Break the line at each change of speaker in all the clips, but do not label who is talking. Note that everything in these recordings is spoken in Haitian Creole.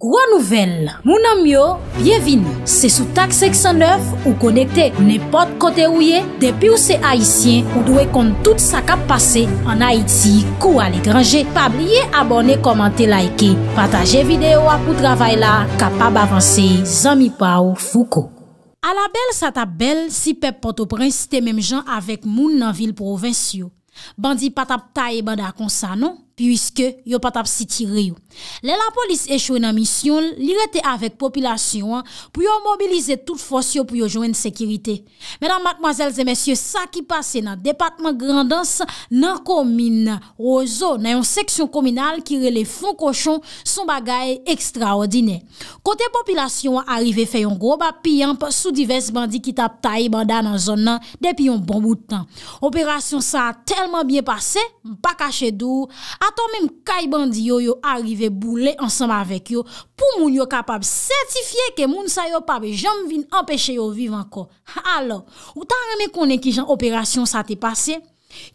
Gwa nouvel, mounan myo, byevini, se sou tak 609 ou konekte, ne pot kote ouye, depi ou se haisyen, ou dwe kont tout sa kap pase, an Haiti, kou ale grange, pa blye abone, komante, laike, pataje videyo apou travay la, kapab avanse, zami pa ou fuko. A la bel sa ta bel, si pep poto prensite mem jan avek moun nan vil provincio, bandi patap ta e bandakonsa non? piwiske yo patap siti riyou. Le la polis echwe nan misyon, li rete avek populasyon an, pou yo mobilize tout fos yo pou yo jwen sekirite. Menan, matmazel, zemesye, sa ki pase nan depatman grandans nan komine o zo nan yon seksyon kominal ki rele fon koshon son bagay ekstraordine. Kote populasyon an, arive fe yon groba piyamp sou divers bandi ki tap tayi bandan nan zon nan depi yon bon boutan. Operasyon sa a telman bye pase, mpa kache dou, Ato mèm kay bandi yo yo arrive boule ansanm avèk yo pou moun yo kapab sertifiye ke moun sa yo pabe janm vin empèche yo vivan ko. Ha alò, ou tan remè konè ki jan operasyon sa te pase,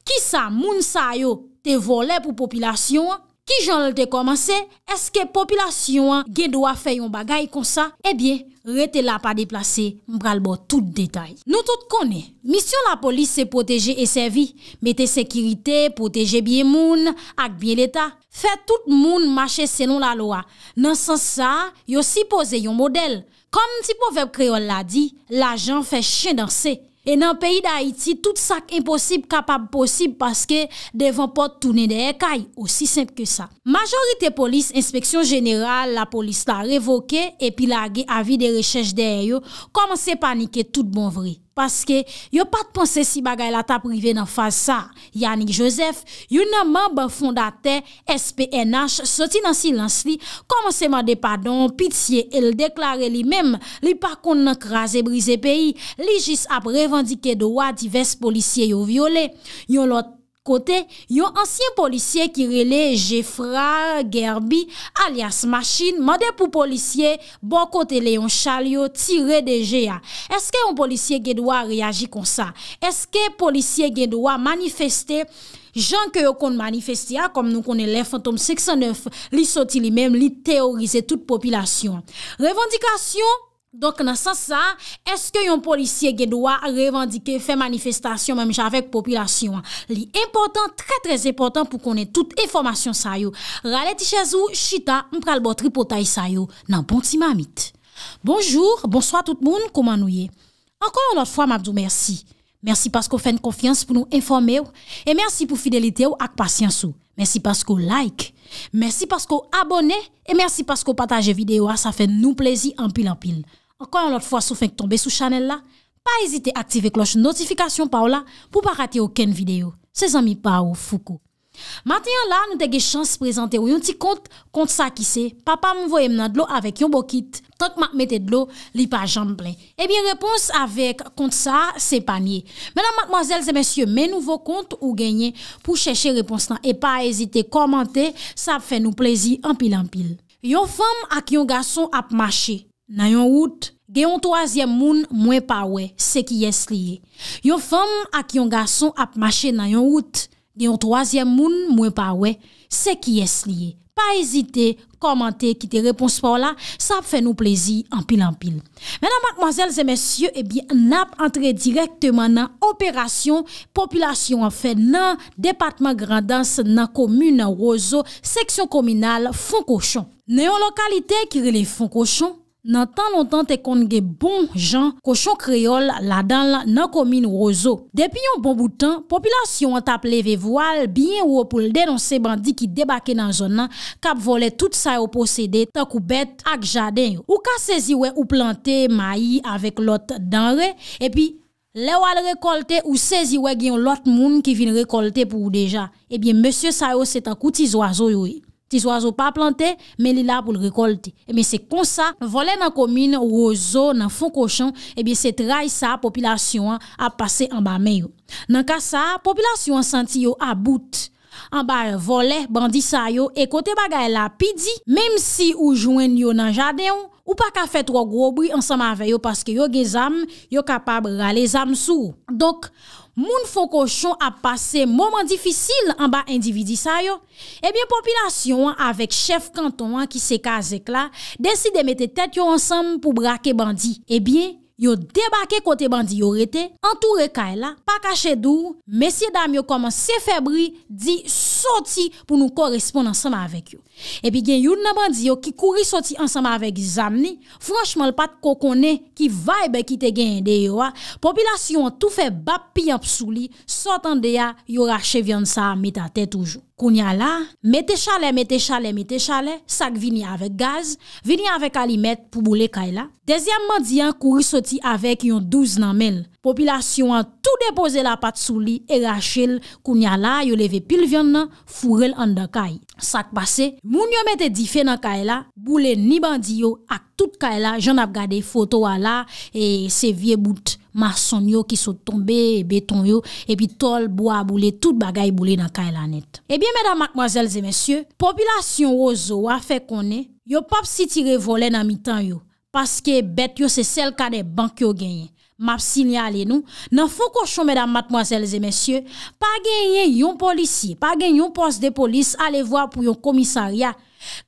ki sa moun sa yo te vole pou populasyon, ki jan lè te komanse, eske populasyon gen dwa fè yon bagay kon sa, ebyè. Eh Rete la pa deplase, mbral bo tout detay. Nou tout konen, misyon la polis se proteje e servi. Mete sekirite, proteje bie moun, ak bie l'eta. Fè tout moun mache senon la loa. Nan sens sa, yo si pose yon model. Kom ti po vep kreol la di, la jan fè chen dansè. E nan peyi da Haiti, tout sak imposib kapab posib paske devan pot toune de ekay, osi sempe ke sa. Majorite polis, inspeksyon general, la polis la revoke epi lage avi de rechèj de eyo, koman se panike tout bon vri. Paske, yo pat ponse si bagay la ta prive nan fasa. Yannick Joseph, yon nan mab fondate SPNH, soti nan silans li, komanseman de padon, pitiye, el deklare li mem, li pakoun nan kras e brize peyi, li jis ap revandike dowa divers polisye yo viole. kote yon ansyen polisye ki rele jefrar gerbi alias masin, madè pou polisye bon kote le yon chal yo tire de jea. Eske yon polisye gen doa reagi kon sa? Eske polisye gen doa manifesté jan ke yon kon manifesté a kom nou konen le fantom 69 li soti li mem, li teorize tout popilasyon. Revendikasyon Donk nan san sa, eske yon polisye gèdwa revandike fè manifestasyon mèm javek populasyon? Li important, tre trez important pou konen tout informasyon sayo. Ralè ti chèzou, chita, mpral botri potay sayo nan pon ti mamit. Bonjour, bonsoi tout moun, koman nou ye? Ankon yon lot fwa, mabdou, mersi. Mersi paskou fèn konfians pou nou informèw. E mersi pou fidelitew ak pasyansou. Merci parce que like, merci parce que abonnez et merci parce que partagez vidéo, ah, ça fait nous plaisir en pile en pile. Encore une autre fois, êtes tombé tomber sous channel là, pas hésiter à activer cloche notification par là pour pas rater aucune vidéo. C'est amis par Foucault. Mati an la nou te ge chans prezante ou yon ti kont kont sa ki se Papa mwen vo em nan dlo avek yon bokit Tok mak mette dlo li pa jamble Ebyen repons avek kont sa se panye Menan matmoazel zemensye men nou vo kont ou genye Pou cheshe repons nan e pa ezite komante Sa ap fe nou plezi anpil anpil Yon fem ak yon gason ap mache nan yon wout Gen yon toazyem moun mwen pawe se ki yes liye Yon fem ak yon gason ap mache nan yon wout Yon troasyem moun mwen pawe, se ki es liye. Pa ezite, komante, kite repons pa wala, sa fe nou plezi anpil anpil. Menan matmazel zemesye, ebi eh nap antre direktman nan operasyon, populasyon anfe nan departman grandans nan komu nan rozo, seksyon kominal fon koshon. Neyon lokalite ki rele fon koshon, Nan tan non tan te kon gen bon jan, koshon kriol la dan la nan komin wazo. Depi yon bon boutan, populasyon an tap leve voal, biyen wopoul denon se bandi ki debake nan zon nan, kap vole tout sa yo posede takou bet ak jaden. Ou ka seziwe ou plante mayi avek lot denre, epi lewal rekolte ou seziwe gen lot moun ki vin rekolte pou ou deja. Ebyen monsye sa yo se takouti zwa zo yoye. Ti zo azo pa plante, men li la pou l rekolte. E mi se konsa, vole nan komine ou o zo nan fon koshan, e eh bi se trai sa popilasyon a pase an ba meyo. Nan ka sa, popilasyon an santi yo a bout. An ba vole, bandi sa yo, e kote bagay la pidi, Mem si ou jwen yo nan jadeyon, ou pa ka fet wak wobri ansan ma veyo paske yo ge zam, yo kapab rale zam sou. Dok... Moun fokoshon ap pase moman difisil an ba individi sa yo. Ebyen, popilasyon an avek chef kanton an ki se kazek la, desi de mete tet yo ansam pou brake bandi. Ebyen, Yo debake kote bandi yo rete, entoure kay la, pa kache dour, mesye dam yo koman se febri, di soti pou nou korespon ansama avek yo. E pi gen yon nan bandi yo ki kouri soti ansama avek zam ni, franchman l pat kokone ki vaebe ki te gen de yo a, popilasyon tou fe bap pi yon psouli, sotan de ya yo rachevyon sa a mitate toujou. Kounya la, mette chale, mette chale, mette chale, sak vini avèk gaz, vini avèk alimet pou boule kay la. Dezyam mandi an kouri soti avèk yon 12 nan men. Popilasyon an tou depose la pat sou li, e rachil, kounya la, yo leve pil vyon nan, furel an da kay. Sak pase, moun yo mette dife nan kay la, boule ni bandi yo ak tout kay la, jen ap gade foto wala e se vie bout. mason yo ki sou tombe beton yo, epi tol, bo a boule, tout bagay boule nan kay lanet. Ebyen, eh madame, mademoiselles et messieurs, popilasyon ozo wafè konè, yo pap si tire volè nan mitan yo, paske bet yo se sel ka de bank yo genye. Map sinyalè nou, nan fokosho, madame, mademoiselles et messieurs, pa genye yon polisi, pa genye yon pos de polis, ale vwa pou yon komisarya.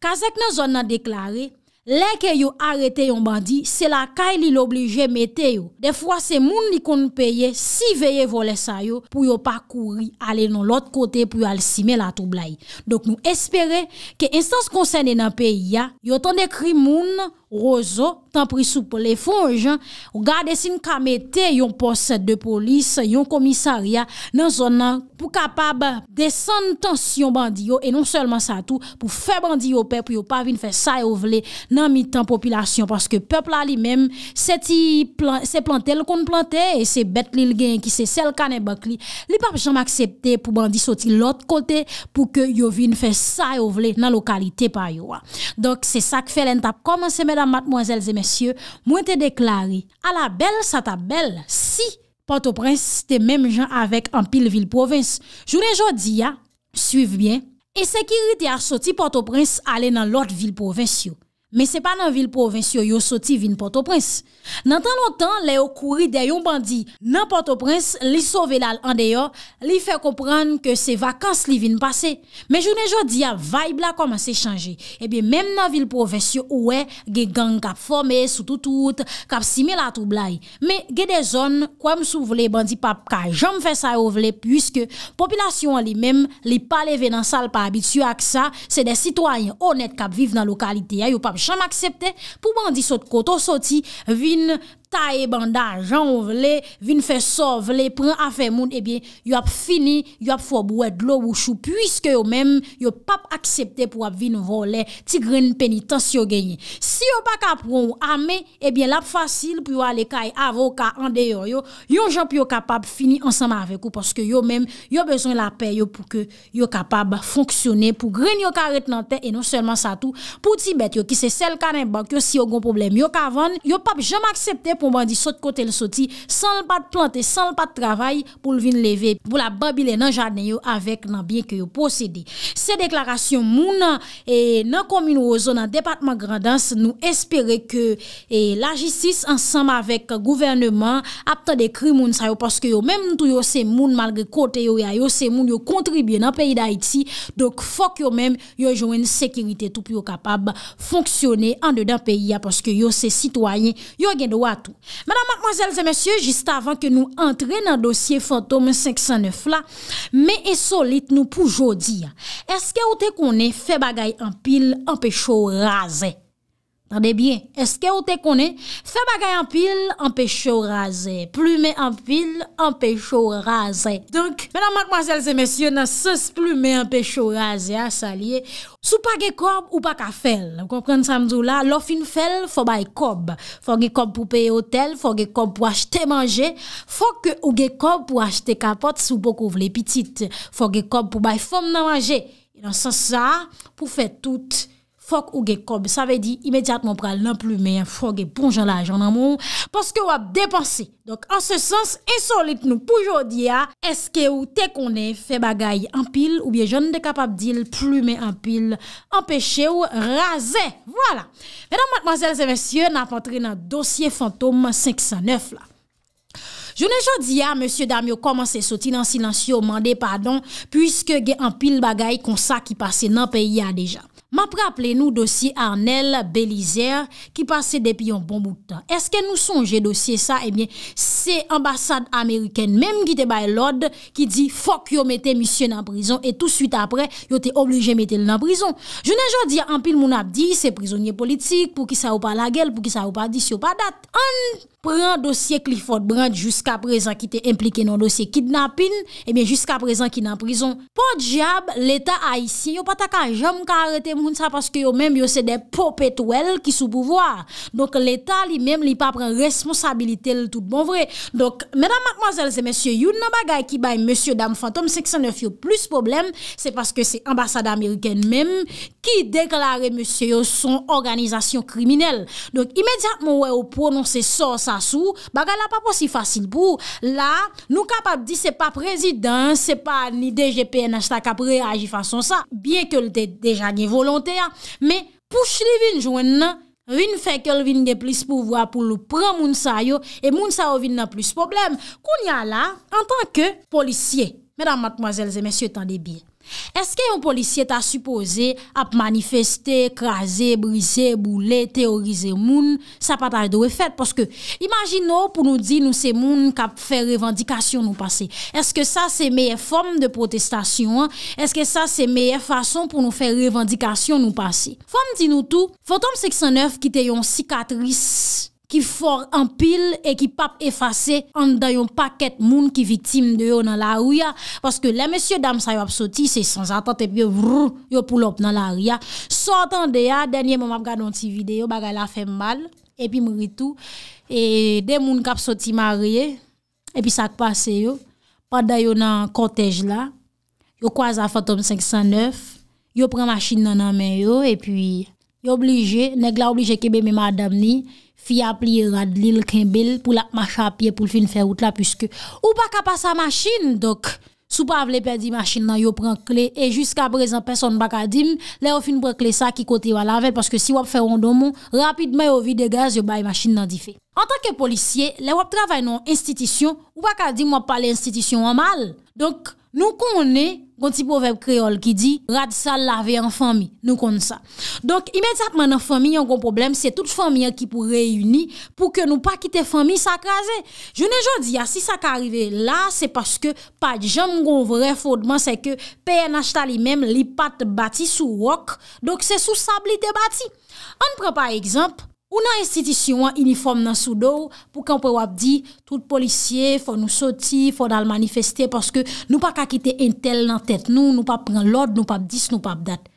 Kazèk nan zon nan deklarè, Len ke yo arete yon bandi, se la kay li lobleje mete yo. De fwa se moun li kon nou peye, si veye vole sa yo, pou yo pakouri ale nan lot kote pou yo al sime la toublai. Dok nou espere ke instance konseyne nan peyi ya, yo ton dekri moun... rozo, tan prisou pou le fonj ou gade sin kamete yon poset de polis, yon komisaria nan zon nan pou kapab desen tansyon bandi yo e non selman sa tou pou fe bandi yo pep pou yo pa vin fe sa yo vle nan mitan populasyon, paske pep la li menm se plantel kon plantel, se bet li lgen ki se sel kanen bakli, li pap janm aksepte pou bandi soti lot kote pou ke yo vin fe sa yo vle nan lokalite pa yo wa donk se sak fe len tap koman se men mademoiselles et messieurs, mwen te deklare, a la belle sa tabelle, si Port-au-Prince te mèm jen avèk an pile ville-province. Jounen jodi ya, suiv bien, e sekirite a soti Port-au-Prince alè nan lot ville-province yo. men se pa nan vil provensyo yo soti vin Port-au-Prince. Nan tan lontan le yo kouri de yon bandi nan Port-au-Prince li sovelal an deyo li fe kompran ke se vakans li vin pase. Men jounen joun di ya vaib la koman se chanje. Ebe eh men nan vil provensyo ouwe ge gang kap forme, soutoutout, kap sime la troublai. Men ge de zon kwa m sou vle bandi pap kaj jan m fe sa yo vle pwiske popilasyon li men li pale ve nan sal pa abityu ak sa se de sitwany honet kap vive nan lokalite ya yo pap chanm aksepte pou bandi sot koto soti vin nan ta e banda jan ou vle, vin fè so vle, pren a fè moun, ebyen, yo ap fini, yo ap fòb wèd lo wouchou, pwiske yo mèm, yo pap akseptè pou ap vin volè, ti gren penitans yo genye. Si yo pa kapron ou amè, ebyen, lap fasil pou yo ale kaj avoka, an deyo yo, yon jop yo kapap fini ansama avèk ou, pwoske yo mèm, yo bezon la pè yo pou ke yo kapap fonksyonè, pou gren yo karet nan te, e non sèlman sa tou, pou tibèt yo, ki se sel kanen bank yo, si yo gon problem yo kavan, pouman di sot kote l soti, san l pa de plante, san l pa de travay pou l vin leve, pou la babile nan jane yo avek nan bien ki yo posede. Se deklarasyon moun, nan e, komi nou ozon nan departement grandans nou espere ke e, la jistis ansam avek gouvernement apta de kri moun sayo, paske yo menm nou tou yo se moun malge kote yo ya, yo se moun yo kontribye nan peyi da iti, dok fok yo menm yo jo en sekirite tou pi yo kapab fonksyone an de dan peyi ya, paske yo se sitwayen, yo gen do ato Madame, mademoiselles et messieurs, juste avant que nous entrer dans le dossier fantôme 509 là, mais est solide, nous pouvons dire, est-ce qu'il y a ou t'es qu'on est fait bagaille en pile, en pécho rasé? Tande bien, eske ou te kone, fe bagay an pil, an pechou raze. Plume an pil, an pechou raze. Donk, menan mank mwazel se mesye nan ses plume an pechou raze a salye, sou pa ge kob ou pa ka fel. Mkon pren samdou la, lo fin fel, fo bay kob. Fo ge kob pou peye otel, fo ge kob pou achete manje, fo ke ou ge kob pou achete kapot sou pokou vle pitit. Fo ge kob pou bay fom nan manje. Yon e san sa pou fe tout. Fok ou ge kob, sa ve di, imediat moun pral nan plume, fok ge bonjala a jan nan moun, poske wap depanse. Dok, an se sens, insolit nou pou jodi a, eske ou te konen, fe bagay an pil, ou bie jen de kapap dil, plume an pil, an peche ou raze, wala. Vedan, mademoiselles et messieurs, nan pantre nan dosye fantom 509 la. Jone jodi a, monsie Damio komanse soti nan silansyo mande pardon, pwiske ge an pil bagay kon sa ki pase nan pe ya deja. mapraple nou dosye Arnel Belizer ki pase depi yon bon boutan. Eske nou sonje dosye sa e eh bie se ambasade Ameriken menm ki te bay lode ki di fok yo mette misyon nan prizon e tout suite apre yo te oblige mette nan prizon. Je ne jwa di anpil moun apdi se prizonye politik pou ki sa ou pa la gel pou ki sa ou pa di si ou pa dat. An pren dosye Clifford Brand jiska prezan ki te implike nan dosye kidnapping e eh bie jiska prezan ki nan prizon. Po diab leta a isi yo pataka jom ka arete moun moun sa paske yo mèm yo se de pop etouel ki sou pouvoar. Donk l'Etat li mèm li pa pren responsabilite le tout bon vre. Donk mèdam makmazèl zè mèsyou youn nan bagay ki bay mèsyou dam fantom seksan nèf yo plus problem se paske se ambassade amerikèn mèm ki deklare mèsyou yo son organizasyon kriminel. Donk imèdjat mèwè ou prononsè sor sa sou bagay la pa pou si fasil pou. La nou kapap di se pa prezident se pa ni DGP en astak apre aji fason sa bien ke l'te deja nye vol Yon te ya, me pou chri vin jwen nan, vin fekel vin de plis pou vwa pou lou pran moun sa yo, e moun sa yo vin nan plis problem. Koun ya la, an tanke polisye, mèdam matmoazelze, mèsyo tan debil, Eske yon polisye ta supose ap manifeste, kraze, brise, boule, teorize moun sa patay do efet? Paske imagino pou nou di nou se moun kap fè revendikasyon nou pase. Eske sa se meye form de protestasyon? Eske sa se meye fason pou nou fè revendikasyon nou pase? Form di nou tou, fotom 609 ki te yon sikatris... ki for ampil, e ki pap efase, an da yon paket moun ki vitim de yo nan la ou ya, paske le mesye dam sa yo ap soti, se sans atat, ep yo vrou, yo pou lop nan la ou ya, sotan de ya, denye moun ap gade yon ti vide yo, baga la fe mbal, epi mwritou, e de moun kap soti marye, epi sak pase yo, pa da yon nan kotej la, yo kwaza Fatoum 509, yo pren masjin nan nan men yo, epi yo oblije, neg la oblije kebe me madam ni, Fiya pli Radlil Kimbel pou lak macha apye pou l fin fè wout la pwiske. Ou baka pa sa machin, dok, sou pa avle pe di machin nan yo pran kle, e jiska prezen person baka dim, le ou fin pran kle sa ki kote walavel, paske si wap fè rondon moun, rapidme yo vide gaz yo bay machin nan di fe. An takke polisye, le wap travay nan institisyon, ou baka dim wap pale institisyon an mal. Donk, Nou konè, konti poveb kreol ki di, rad sa lave an fami, nou konè sa. Donk imediatman an fami yon kon problem, se tout fami an ki pou reyuni pou ke nou pa kite fami sa kaze. Je ne jodi ya si sa ka arrive la, se paske pa jom kon vre foudman se ke peye nachta li mem li pat bati sou rok, donk se sou sabli te bati. An pre pa ekzamp. Ou nan institisyon an uniform nan soudou, pou kan pou wap di, tout polisye fò nou soti, fò dal manifeste, paske nou pa kakite entel nan tèt nou, nou pa pren l'od, nou pa bdis, nou pa bdat.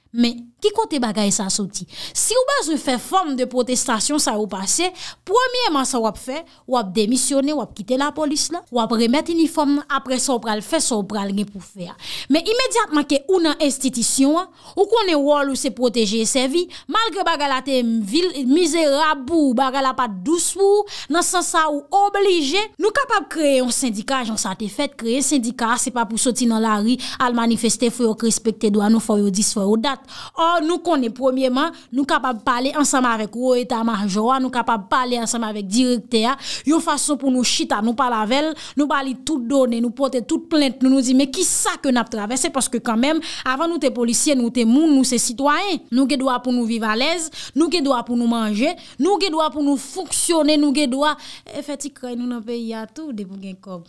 Ki kote bagay sa soti? Si ou bez ou fe form de protestasyon sa ou pase, pwemye man sa wap fe, wap demisyone, wap kite la polis la, wap remet uniform, apre sa ou pral fe, sa ou pral gen pou fe a. Men imediatman ke ou nan estitisyon a, ou konen wol ou se proteje se vi, malke bagay la te vil, mizera bou, bagay la pat dous wou, nan sensa ou oblije, nou kapap kreye un sindikaj, an sa te fet kreye un sindikaj, se pa pou soti nan la ri, al manifeste fwe yo krespekte doan, ou fwe yo disfwe yo dat, ou, nou konè premierman, nou kapab pale ansama avèk ou etat marjwa, nou kapab pale ansama avèk direktea, yon fason pou nou chita, nou pale avèl, nou pale tout donè, nou pote tout plente, nou nou di me ki sa ke nap travesse, paske kanmèm avè nou te policyen, nou te moun, nou se sitwayen, nou gèdwa pou nou vive alèz nou gèdwa pou nou manje, nou gèdwa pou nou foksyone, nou gèdwa e fèti kray nou nan pe yatou de pou gen kob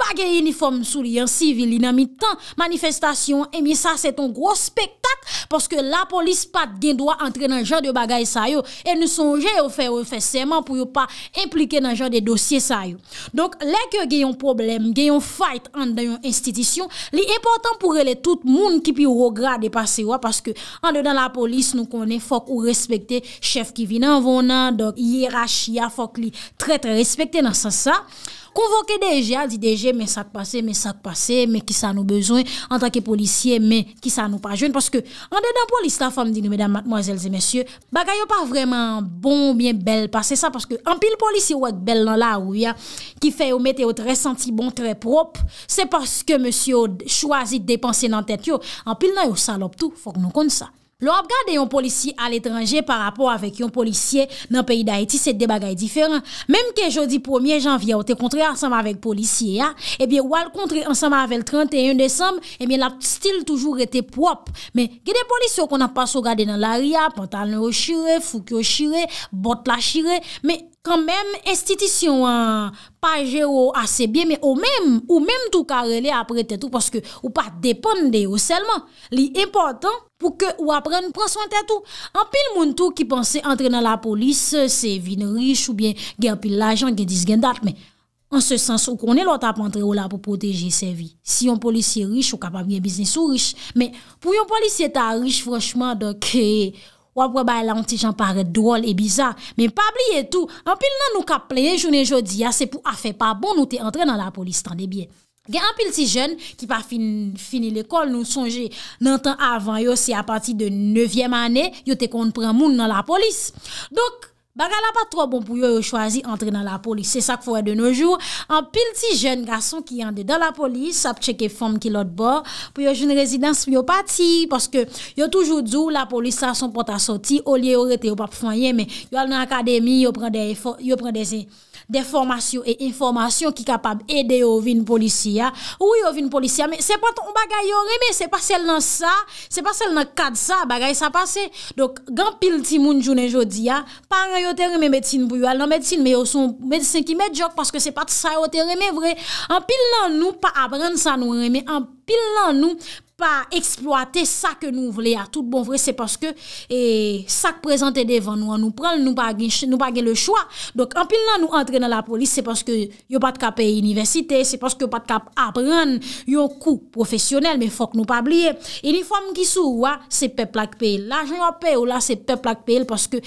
bagay uniform sou li an sivil, li nan mi tan manifestasyon, e mi sa, se ton gros spektak, paske la polis pat gen doa antre nan jan de bagay sa yo, e nou sonje ou fe ou fe seman pou yo pa implike nan jan de dosye sa yo. Donk, leke gen yon problem, gen yon fight an den yon institisyon, li important pou rele tout moun ki pi ou rograde pas sewa, paske an de dan la polis nou konen fok ou respekte chef ki vi nan vonan, donk, yera chia fok li tre tre respekte nan sa sa, konvoke deje, di deje, mè sa k'pase, mè sa k'pase, mè ki sa nou bezwen, an takè policye, mè ki sa nou pa joun, paske an dedan polis ta fòm di nou, mèdam, matmoizèlzè, mèsyè, bagay yo pa vreman bon, mè bel, pasè sa, paske an pil polis yo wèk bel nan la ou ya, ki fè yo mète yo tre senti bon, tre prop, se paske mèsy yo chwazi depansè nan tèt yo, an pil nan yo salop tou, fòk nou kon sa. Lo ap gade yon polisi al etranje pa rapor avek yon polisiye nan peyi da eti, se de bagay diferan. Mem ke jodi 1 janvye ou te kontre asama avek polisiye, ebyen wale kontre asama avek 31 desem, ebyen la stil toujou rete pop. Men gade polisi yo kon ap pa so gade nan la ria, pantal nou o shire, fou ki o shire, bot la shire, men Kan mèm estitisyon pa jè ou asè bie, mè ou mèm, ou mèm tou ka rele apre tè tou, paske ou pa depande ou selman. Li important pou ke ou apren pronswen tè tou. An pil moun tou ki panse entre nan la polis, se vin riche ou bien gen pil l'ajan gen dis gen dat, mè an se sens ou konen lò tap entre ou la pou proteje se vi. Si yon polisye riche, ou kapab gen biznes ou riche. Mè pou yon polisye ta riche, frèchman, doke... wap wabay lan ti jan pare dwol e bizar. Men pabli etou, anpil nan nou ka pleye jounen jodi, ya se pou a fe pa bon nou te entre nan la polis tan de bie. Gen anpil ti jen, ki pa fini l'ekol, nou sonje nan tan avan yo, se a pati de 9e manen, yo te kont pre moun nan la polis. Dok, Bagala pa tro bon pou yo yo chwazi entre nan la polis, se sak fowè de noujou, an pil ti jen gason ki yande dan la polis, ap cheke fom ki lot bo, pou yo joun rezidans pou yo pati, paske yo toujou djou la polis sa son pot a soti, o liye yo rete yo pap fwenye, men yo al nan akademi, yo pren de se... de formasyon e informasyon ki kapab ede ou vin policia. Ou yo vin policia, men se pat ou bagay yo reme, se pat sel nan sa, se pat sel nan kad sa, bagay sa pase. Donk, gan pil ti moun jounen jodi ya, pa rayote reme medsine pou yo al nan medsine, me yo son medsine ki medjok, paske se pat sa yote reme vre. An pil nan nou pa apren sa nou reme, an pil nan nou pa apren sa nou reme, Anpil nan nou pa eksploate sa ke nou vle, a tout bon vre, se paske sak prezante devan nou an nou pral, nou pa gen le chwa. Dok anpil nan nou entre nan la polis, se paske yo pat ka peye universite, se paske yo pat ka apren, yo kou profesyonel, me fok nou pa blye. Elifon mkisou wwa, se peplak peye. La jen wap peyo, la se peplak peye, paske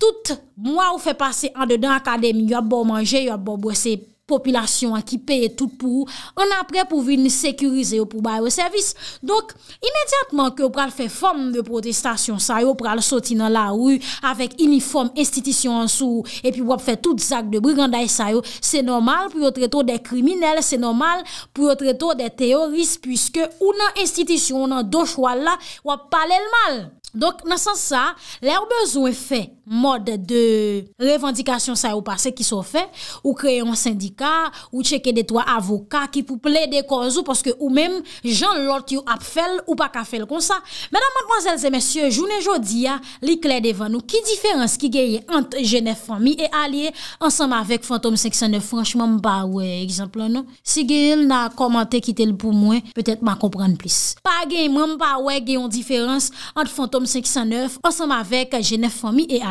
tout mwa ou fe pase an dedan akadem, yo ap bo manje, yo ap bo bwese. Popilasyon an ki peye tout pou ou, an apre pou vini sekurize ou pou baye ou servis. Donk, imediatman ke ou pral fe form de protestasyon sa yo, pral soti nan la ou, avek uniform, estitisyon an sou, epi wap fe tout zak de briganday sa yo, se normal pou yo treto de kriminel, se normal pou yo treto de teoris, pwiske ou nan estitisyon, nan dochwal la, wap pale l mal. Donk, nasan sa, lèr bezou e fey. Mod de revendikasyon sa ou pase ki so fe Ou kreye an syndika Ou cheke de to avoka Ki pou ple de konzo Poske ou mem jan lot yo ap fel Ou pa ka fel kon sa Menan madmanzelze mesye Jounen jodi ya Li kle devan nou Ki diferans ki geye ant jenef fami E alye ansam avek fantom 509 Franchman mba we Exemplon nou Si geye nan komante ki tel pou mwen Petet ma kompran plis Pa geye mba we geyon diferans Ant fantom 509 Ansam avek jenef fami E alye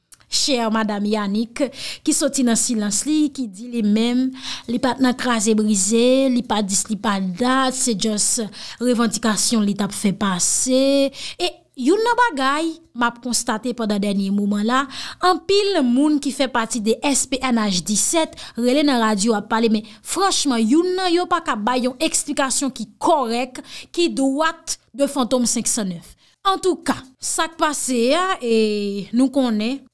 Cher madame Yannick, ki soti nan silans li, ki di li mem, li pat nan traze brise, li pat dis, li pat dat, se jos revantikasyon li tap fe pase. E yon nan bagay, map konstate poda denye mouman la, an pil moun ki fe pati de SPNH 17, rele nan radio ap pale, me franchman, yon nan yo pa kabay yon eksplikasyon ki korek, ki dwat de Fantom 509.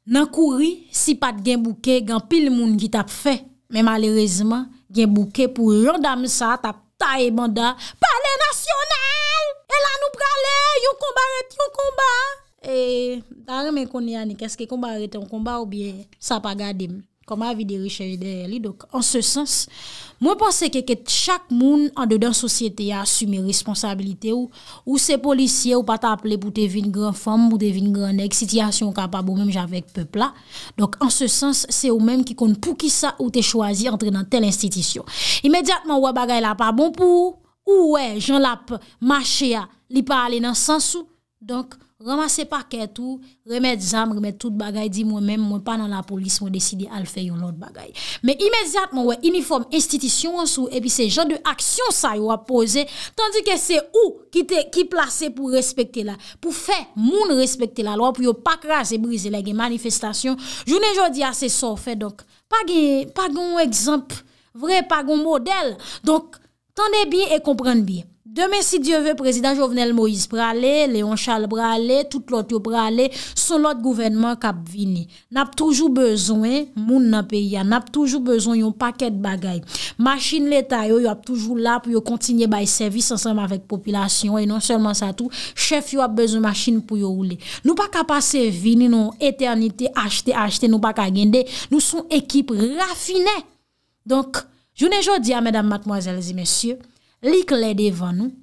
Nan kouri, si pat gen bouke, gen pil moun ki tap fe. Men malerezman, gen bouke pou londam sa tap ta e bandan. Pane nasyonal! El anou prale, yon komba rete yon komba! E, tan remen koni ane, keske komba rete yon komba ou bie, sa pa gadem. Koma vide riche ide li, dok an se sens, mwen pense ke ket chak moun an de dan sosyete ya asume responsabilite ou, ou se policye ou pa ta aple pou te vin gran fom, pou te vin gran dek, sitiyasyon ka pa bou mèm javek pepla. Dok an se sens, se ou mèm ki kon pou ki sa ou te chwazi entre nan tel institisyon. Imediatman wap bagay la pa bon pou, ou wè, jan lap, mache ya, li pa ale nan sens ou, donk, Ramase pa kè tou, remèd zanm, remèd tout bagay, di mwen mèm, mwen pa nan la polis, mwen desidi al fè yon lot bagay. Mè imèzat mwen wè, uniform, institisyon an sou, epi se jò de aksyon sa yon wè pose, tandikè se ou ki plase pou respekte la, pou fè moun respekte la lò, pou yon pa kras e brise lè gen manifestasyon. Jounè jò di asè so fè, donk, pa gen wè exemple, vre, pa gen model, donk, tande biye e komprende biye. Demè si Diyo vè, Prezident Jovenel Moïse pralè, Léon Charles pralè, tout l'ot yo pralè, son l'ot gouvernement kap vini. Nap toujou bezon, moun nan peya, nap toujou bezon yon pakèd bagay. Machin l'Etat yo yo ap toujou la pou yo kontinye baye servis ansèm avèk popilasyon et non sèlman sa tou, chèf yo ap bezon machin pou yo oule. Nou pa kap ase vini, nou eternite, achete, achete, nou pa ka gende, nou son ekip rafine. Donk, jounè jò diya, mèdam matmoazèl zi mèsyè, Li kle devan nou?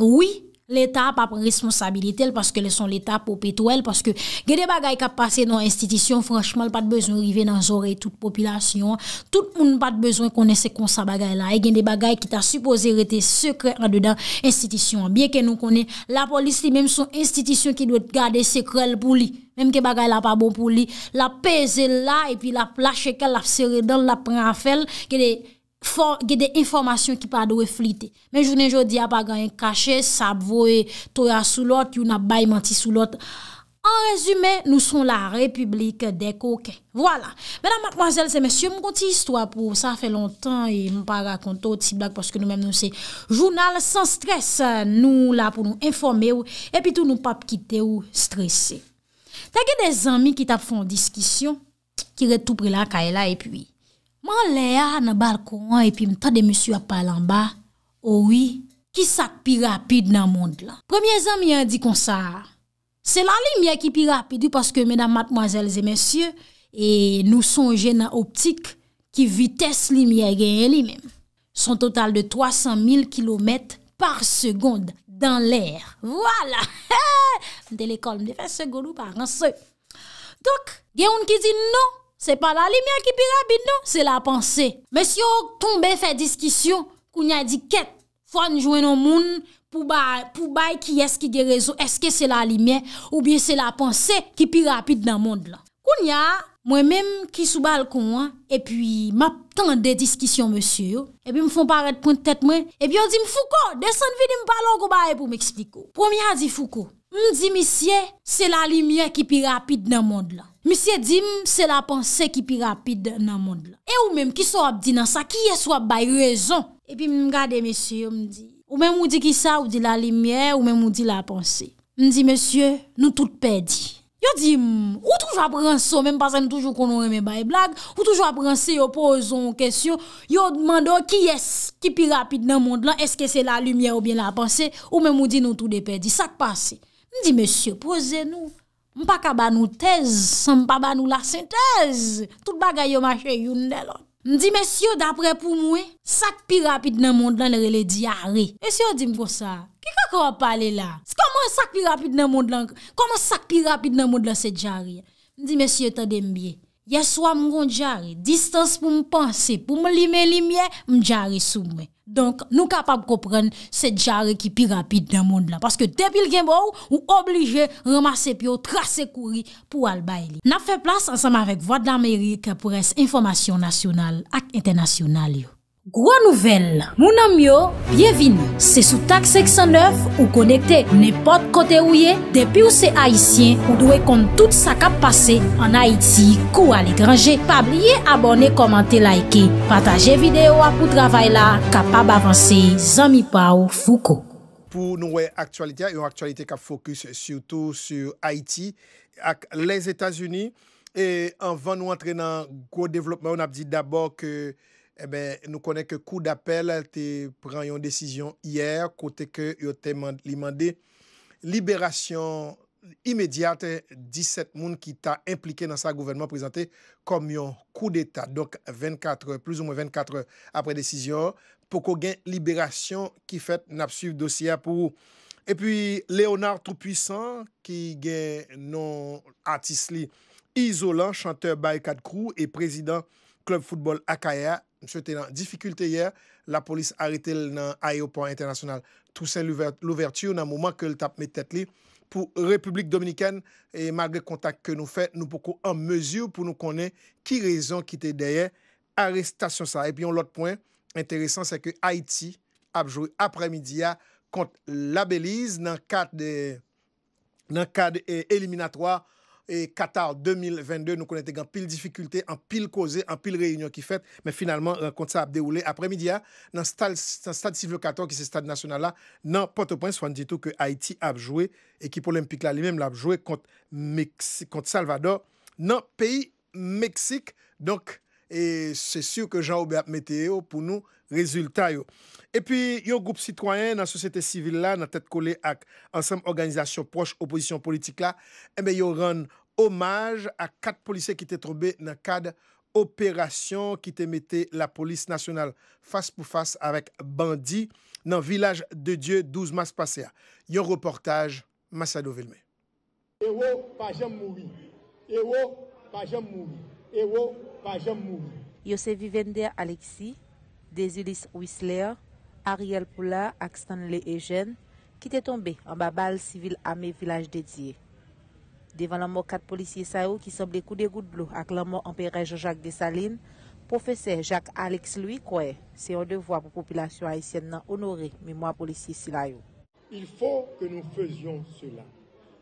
Oui, l'Etat pa pr responsabilite el, paske le son l'Etat po petouel, paske gen de bagay ka pase nan institisyon, franchman, pa de bezon rive nan zore tout populasyon, tout moun pa de bezon konen se konsa bagay la, e gen de bagay ki ta suppose rete sekre an dedan institisyon, bien ke nou konen la polis li, menm son institisyon ki dwe te gade sekrel pou li, menm ke bagay la pa bon pou li, la peze la, epi la plache ke la fse redan la pre a fel, gen de ge de informasyon ki pa do we flite. Men jounen jodi ap agan yon kache, sab vo e toya sou lot, yon ap bay manti sou lot. An rezume, nou son la Republik de Koke. Vwala. Mwenan matmwazel, se mwen syon mkonti istwa pou sa fe lontan, e mwen pa rakon tout si blak, pwoske nou men nou se jounal san stres nou la pou nou informe ou, epi tou nou pap kite ou strese. Ta ge de zami ki tap fon diskisyon, ki re tou pri la ka e la epi ou. Man le a nan balkon an epi mta de monsye a palan ba, owi, oh ki sak pi rapide nan moun de la. Premye zan mi a di kon sa, se lan li mi a ki pi rapide, ou paske menam matmoazelze monsye, e nou sonje nan optik, ki vites li mi a genye li menm. Son total de 300.000 km par segonde, dan l'er. Voilà! Mde le kol, mde fè segon ou pa ran se. Dok, gen yon ki di nou, Se pa la limye ki pi rapide nou? Se la panse. Mèsyo, ton bè fè diskisyon, koun ya di ket, fwa njwen nou moun, pou bay ki eski ge rezo, eske se la limye, ou bè se la panse, ki pi rapide nan moun la. Koun ya, mwen mèm ki sou balkon an, e pi map tan de diskisyon mèsyo, e bi mfou paret pwent tèt mwen, e bi yon di mfou ko, desan vini mpalo kou baye pou m'ekspliko. Promi ya di fou ko, m di misye, se la limye ki pi rapide nan moun la. Misiye di m, se la panse ki pi rapide nan moun m'm la. E ou mèm ki sou ap di nan sa, ki yes ou ap bay rezon. E pi m gade mesye yo m di, ou mèm ou di ki sa, ou di la limye, ou mèm ou di la panse. M di mesye, nou tout pe di. Yo di m, ou toujwa pranse yo, mèm pasen toujwa konon reme bay blague, ou toujwa pranse yo, poson, kesyon, yo dmando ki yes ki pi rapide nan moun la, eske se la limye ou bi la panse, ou mèm ou di nou tout de pe di. Sa k pase. M di mesye, pose nou. Mpa ka banou tez, mpa banou la sentez, tout bagay yo mache yon de lo. Mdi mesyo, dapre pou mwe, sak pi rapid nan mond lan rele diare. E syo dim pou sa, kiko kwa pale la? Sko man sak pi rapid nan mond lan se diare? Mdi mesyo, ta dembye, yaswa mgon diare, distans pou mpense, pou mlimen limye, mdiare sou mwen. Donk nou kapap kopren se dja rekipi rapid nan moun la. Paske debil gen bou ou oblige ramase pyo, trase kouri pou albay li. Nap fe plas ansanman vek Voit d'Amerik, Presse, Informasyon Nasyonal ak Internasyonalyo. Gwa nouvel, mounan myo, byevini, se sou tak seksyon 9 ou konekte nepot kote ouye, depi ou se Haitien ou dwe kont tout sa kap pase an Haiti kou al e grange, pa blye abone, komante, laike, pataje videyo apou travay la, kapab avanse, zami pa ou fuko.
Pou nouwe aktualite ya, yon aktualite kap fokus surtout sur Haiti ak les Etats-Unis, e anvan nou antre nan gwo devlopman, ou nap di dabor ke... Eh nou konen ke kou d'apel te pran yon desisyon iyer, kote ke yote li mande, liberasyon imediat, 17 moun ki ta implike nan sa gouvenman prezante kom yon kou d'etat donk 24, plus ou moun 24 apre desisyon, poko gen liberasyon ki fet napsuif dosya pou ou. E pi Leonard Troupuissant ki gen non artist li isolan chanteur Bayekat Krou e prezident klub foutbol Akaya Se te nan difikulte ye, la polis arete nan ayopan internasyonal. Tousen l'ouverture nan mouman ke l tap metet li. Po Republik Dominikane, e magre kontak ke nou fe, nou pokou an mezyou pou nou konen ki rezon ki te deye arestasyon sa. E pi yon lot point, enteresan, se ke Haiti apjou apremidia kont la Belize nan kade eliminatoa Katar 2022, nou kon ente gan pil Difikulte, an pil koze, an pil reyunyon Ki fet, men finalman kont sa ap de oule Apre midi a, nan stad sivlokator Ki se stad nasyonal la, nan Port-au-Prince Wan ditou ke Haiti ap jwe Ekipo lempik la, li menm la ap jwe Kont Salvador Nan peyi Meksik Donk Et c'est sûr que Jean-Obert Metteo, pou nou, résultat yo. Et puis, yon groupe citoyen, nan sosieté civile la, nan tète collée ak ansem organizasyon proche opposition politique la, et eh ben yon renne omage ak kat polisè ki te troube nan kad operasyon ki te mette la polis nasyonal fasse pou fasse avèk bandi nan vilaj de dieu douze mas passe ya. Yon reportaj, Masado Vilme.
Ewo, pa jem mouvi. Ewo, pa jem mouvi. Ewo, pa jem mouvi. Yosef Vivender Aleksi, Desilis Whistler, Ariel Poula, Akstanle Ejen, kit etombe an babal sivil ame vilaj dedye. Devan lamo kat polisye sa yo ki som de kou de gout blou ak lamo Ampere Jean-Jacques Desalines, profese Jacques Alex lui kwe se yon devwa pou populasyon Haitienne nan onore mimoa polisye si la yo. Il
faut que nous faisions cela.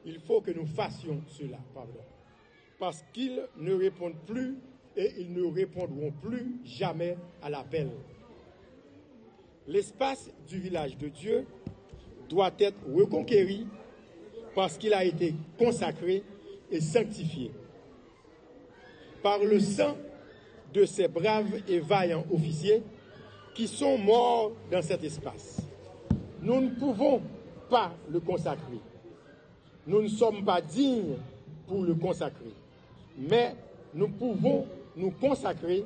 Il faut que nous fassions cela. Parce qu'il ne réponde plus et ils ne répondront plus jamais à l'appel. L'espace du village de Dieu doit être reconquéri parce qu'il a été consacré et sanctifié par le sang de ces braves et vaillants officiers qui sont morts dans cet espace. Nous ne pouvons pas le consacrer. Nous ne sommes pas dignes pour le consacrer. Mais nous pouvons nous consacrer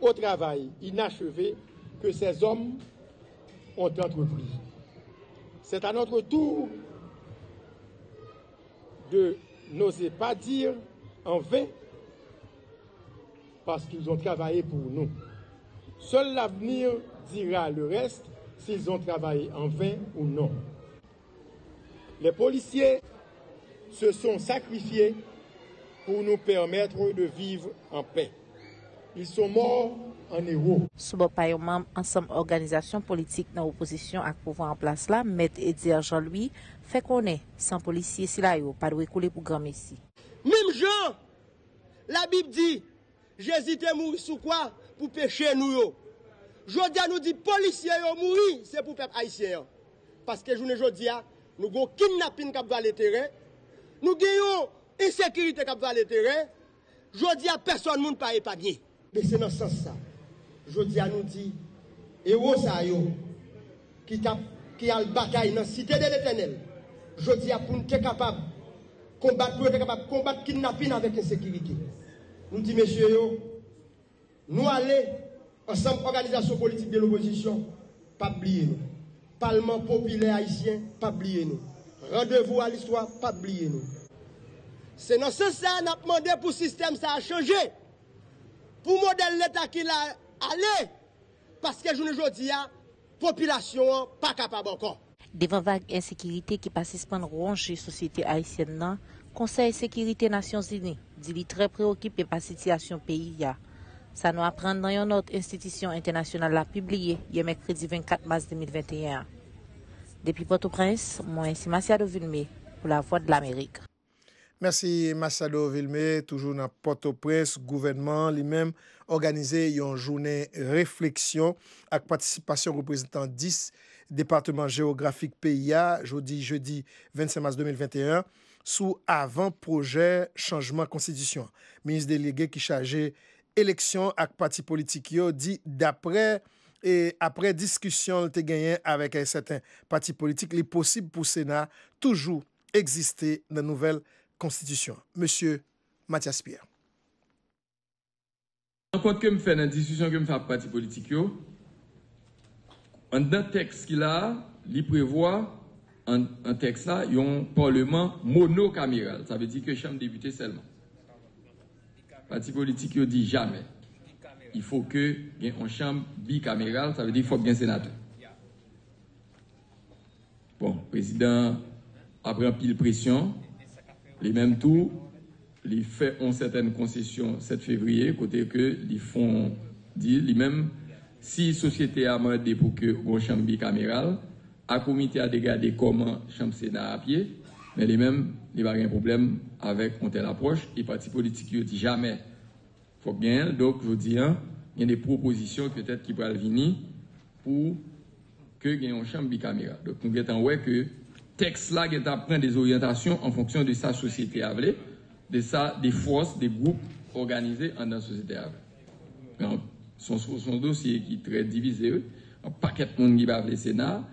au travail inachevé que ces hommes ont entrepris. C'est à notre tour de n'oser pas dire en vain parce qu'ils ont travaillé pour nous. Seul l'avenir dira le reste s'ils ont travaillé en vain ou non. Les policiers se sont sacrifiés pou nou permètre de viv en pè.
Ils sont morts en héros. Soubopay ou mam, ansem organizasyon politik nan oposisyon ak pouvo en plas la, mette et dire jean lui, fè konè san polisye sila yo, padwe koule pou grame si.
Mèm jean, la bib di, jèzite mouri soukwa pou peche nou yo. Jeudia nou di, polisye yo mouri, se pou pepe aïsye yo. Paske jounè jeudia, nou go kin napin kap vwa le teren, nou geyo, insécurité qui va terrain, je dis à personne ne pas épargner. Mais c'est dans ce sens ça. Je dis à nous dit, et vous ça yo, qui, qui a le bataille dans la cité de l'éternel, je dis à pour nous être capable de combattre, pour capable combattre kidnapping avec insécurité. Nous dis messieurs, nous allons, ensemble, organisation politique de l'opposition, pas oublier nous. Parlement populaire haïtien, pas oublier nous. Rendez-vous à l'histoire, pas oublier nous. Se nan se sa nan ap mande pou sistem sa a chanje, pou model l'eta ki la ale, paske jouni jodi ya, populasyon pa kapab ankon.
Devan vague insekirite ki pasispan ronje sosyete aisyen nan, Konsey Sekirite Nasyon Zini di li tre preokipe pa sityasyon peyi ya. Sa nou ap rendan yon not institisyon internasyonal la publie yon Mekredi 24 mas 2021. Depi Port-au-Prince, Mouni Simasyadou Vilme, pou la Voix de l'Amerik.
Merci Massado Vilme, toujours dans Port-au-Prince, gouvernement lui-même organisé une journée réflexion avec participation représentant 10 départements géographiques PIA, jeudi jeudi 25 mars 2021 sous avant-projet changement constitution. Ministre délégué qui chargeait élection avec parti politique dit d'après et après discussion avec certains partis politiques, il est possible pour le Sénat toujours exister dans nouvelle constitution. Monsieur Mathias Pierre.
En quoi que je fais dans discussion que je fais le parti politique, dans le texte qu'il a, il prévoit un texte là, il y a un parlement monocaméral. Ça veut dire que chambre députés seulement. parti politique ne dit jamais. Il faut que y chambre bicamérale, ça veut dire qu'il faut bien sénateur. Bon, le président a pris pile pression, les mêmes tout, les faits ont certaines concessions 7 février, côté que les fonds dit les mêmes si société a demandé pour que une chambre bicamérale, a comité a dégagé comment chambre sénat à pied, mais les mêmes, il n'y a pas de problème avec une telle approche. Et parti politique, ne dit jamais. Faut bien, donc, je dis, il y a des propositions peut-être qui pourraient venir pour que gagne une chambre bicamérale. Donc, nous avons ouais que tekst la gen ta pren des oryantasyon an fonksyon de sa sosyete avle, de sa, de fwos, de bwop organizé an nan sosyete avle. Nan, son dosye ki tre divize yon, an paket moun ki bwav le senar,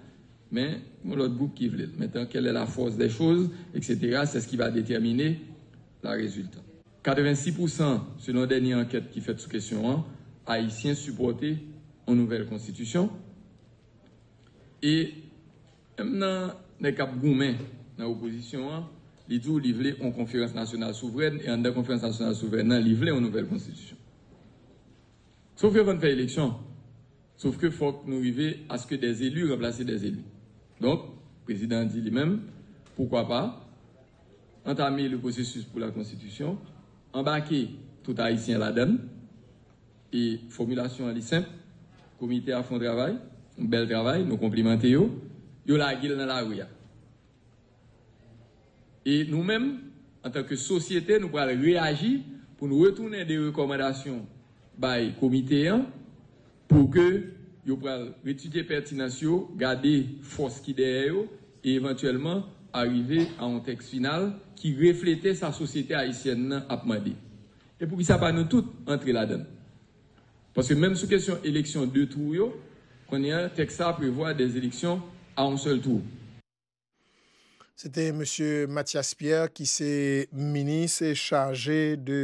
men, moun lot bwop ki vle. Metan, kelle la fwos de chouz, et cetera, se skiva determine la rezultat. 86% se nou deni anket ki fet sou kesyon an, ha isyen suporté an nouvel konstitusyon, e, mnen an, nèg cap dans l'opposition, les dit livrés voulait conférence nationale souveraine et en conférence e nationale souveraine livrés en une nouvelle constitution. Sauf que faut faire élection, sauf que faut que nous arriver à ce que des élus remplacent des élus. Donc, le président dit lui-même, pourquoi pas entamer le processus pour la constitution, embarquer tout haïtien la dedans et formulation à simple, comité à fond de travail, un bel travail, nous complimenter la la Et nous-mêmes, en tant que société, nous allons réagir pour nous retourner des recommandations par le comité hein, pour que nous puissions étudier pertinence, garder force qui derrière et éventuellement arriver à un texte final qui reflétait sa société haïtienne à demander. Et pour que ça pas nous tous entrer là-dedans. Parce que même sous question élection de tour, on a un texte qui prévoit des élections an msel tou. Sete M. Mathias Pierre
ki se mini se chaje de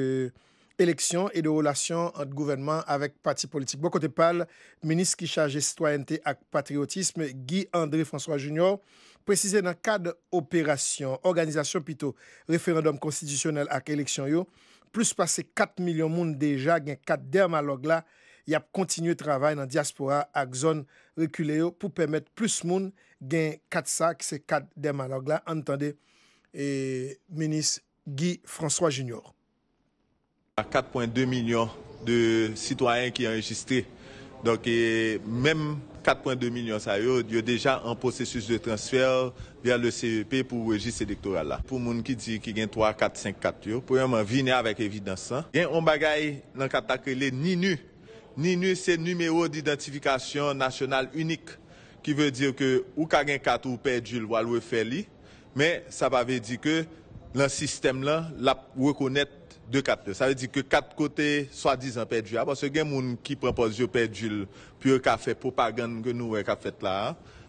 eleksyon e de relasyon an gouvernement avek pati politik. Bo kote pal, menis ki chaje citoyente ak patriotisme Guy André François Junior prezise nan kade operasyon, organizasyon pito, referendom konstitisyonel ak eleksyon yo, plus pase 4 milyon moun deja gen 4 derma log la, yap kontinye travay nan diaspora ak zon pou pèmèt plus moun gen kat sa ki se kat demanog la, antande e, menis Guy François Junior.
4.2 milyon de sitwayen ki enregistre, donkè mèm 4.2 milyon sa yo, yo deja an posesus de transfer via le CEP pou registre selektoral la. Pou moun ki di ki gen 3, 4, 5, 4 yo, pou yon man vine avèk evidansan, gen on bagay nan katakrele ni nu Ninu se numero d'identifikasyon nasyonal unik, ki vè dir ke ou ka gen katou pe djil wal wè fè li, men sa vè di ke lan sistem lan la wè konèt de katne. Sa vè di ke kat kote swa dizan pe djil. Apan se gen moun ki prampoz yo pe djil, pi wè ka fè pou pa gen gen nou wè ka fè tla.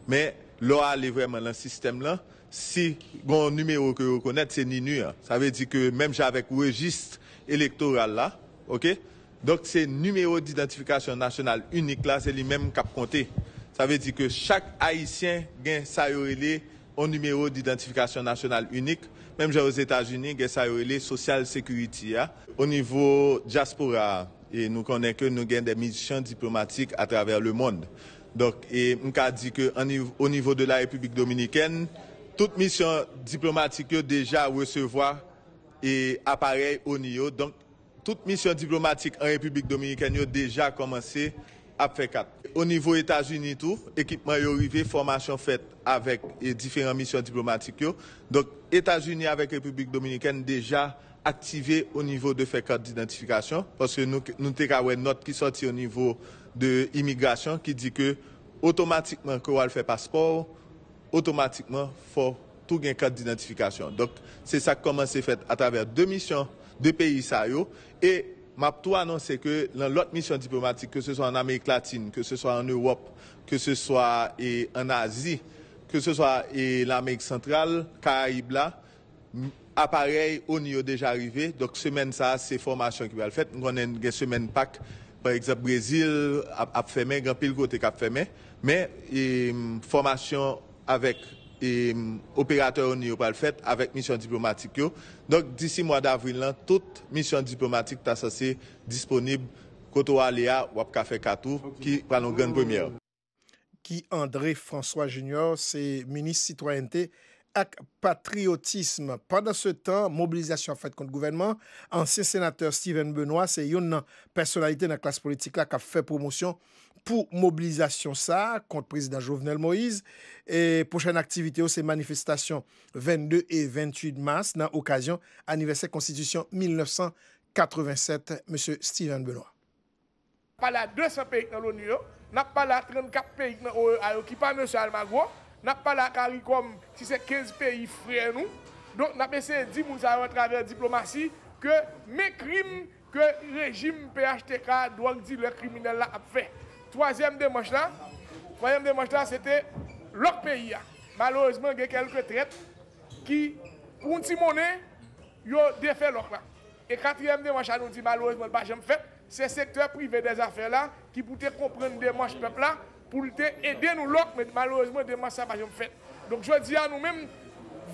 Men lo alè vèman lan sistem lan, si gon numero ke wè konèt se ninu. Sa vè di ke men javek wè jist elektoral la, ok? Donk se numero di identifikasyon nasyonal unik la, se li menm kap konte. Sa ve di ke chak aisyen gen sa yo ele o numero di identifikasyon nasyonal unik. Menm gen yo etaj uni gen sa yo ele sosyal sekuriti ya. O nivou diaspora, e nou gen de misyon diplomatik atraver le mond. E mka di ke o nivou de la Republik Dominikèn, tout misyon diplomatik yo deja wesevoi e aparey o niyo. Donk, toute mission diplomatique en République dominicaine a déjà commencé à faire quatre. Au niveau États-Unis, tout, équipement est arrivé, formation faite avec les différentes missions diplomatiques. Donc, États-Unis avec République dominicaine déjà activé au niveau de faire carte d'identification, parce que nous, avons une note qui sortit au niveau de l'immigration qui dit que automatiquement, quand on fait passeport, automatiquement, faut tout gain carte d'identification. Donc, c'est ça qui commence à faire à travers deux missions de pays ça et m'a tout annoncé que l'autre mission diplomatique que ce soit en Amérique latine, que ce soit en Europe, que ce soit en Asie, que ce soit l'Amérique centrale, Caraïbes là, appareil au niveau déjà arrivé. Donc semaine ça c'est formation qui va le faire. Nous avons une semaine PAC par exemple Brésil a, fermé grand pile côté a fermé mais formation avec e operatèr ou ni ou pal fèt avèk misyon diplomatik yo. Donk, disi mwa d'avril lan, tout misyon diplomatik ta sase disponib koto wale a wap ka fè katou ki pranou gen premye.
Ki André François Junior, se Ministre Citoyenneté ak Patriotisme. Padan se tan, mobilizasyon fèt kont gouvernement, ansen senatèr Steven Benoist se yon nan personalité nan klas politik la ka fè promosyon pou mobilizasyon sa, kont prezident Jovenel Moïse, e pochen aktivite ou se manifestasyon 22 et 28 mars, nan okasyon aniversèk konstitisyon 1987, M. Steven Benoit.
Na pala 200 peyik nan l'ONU yo, na pala 34 peyik nan OE, a yo kipan nou sa Almagwa, na pala karikom si se 15 peyik frey nou, don na pe se di mou sa yon travè diplomasy ke mè krim ke rejim PHTK doan di le krimine la ap fè. Troisième démarche là, troisième démarche là, c'était l'autre pays. Malheureusement, il y a quelques traites qui, pour un petit ils ont défait l'autre Et quatrième démarche, nous dit malheureusement, pas jamais fait, c'est le secteur privé des affaires là qui pouvait comprendre des manches peuple là pour aider nous l'autre, mais malheureusement, des manches ça pas jamais fait. Donc je dis à nous-mêmes,